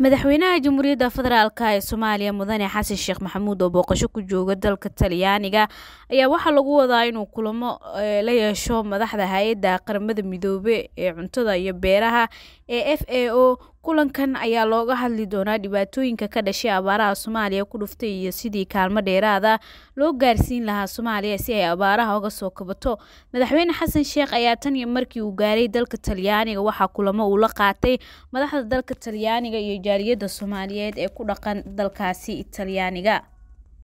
madaxweynaha jamhuuriyadda federaalk ee soomaaliya mudane xasan sheekh maxamuud oo booqasho ku jooga dalka talyaaniga ayaa waxaa lagu wadaa inuu kulamo eh, la yeesho madaxda hay-adda qaramada midoobe ee cuntada iyo beeraha ee f a o kulankan ayaa looga hadli doonaa dhibaatooyinka ka dhashay abaaraha soomaaliya ku dhuftay iyo sidii kaalmo dheeraada loo gaarsiin lahaa soomaaliya si ay abaaraha uga soo kabato madaxweyne xasan sheekh ayaa tan iyo markii uu gaaray dalka talyaaniga waxaa kulamo uu la qaatay madaxda dalka talyaaniga iyo jaaliyadda soomaaliyeed ee ku dhaqan dalkaasi talyaaniga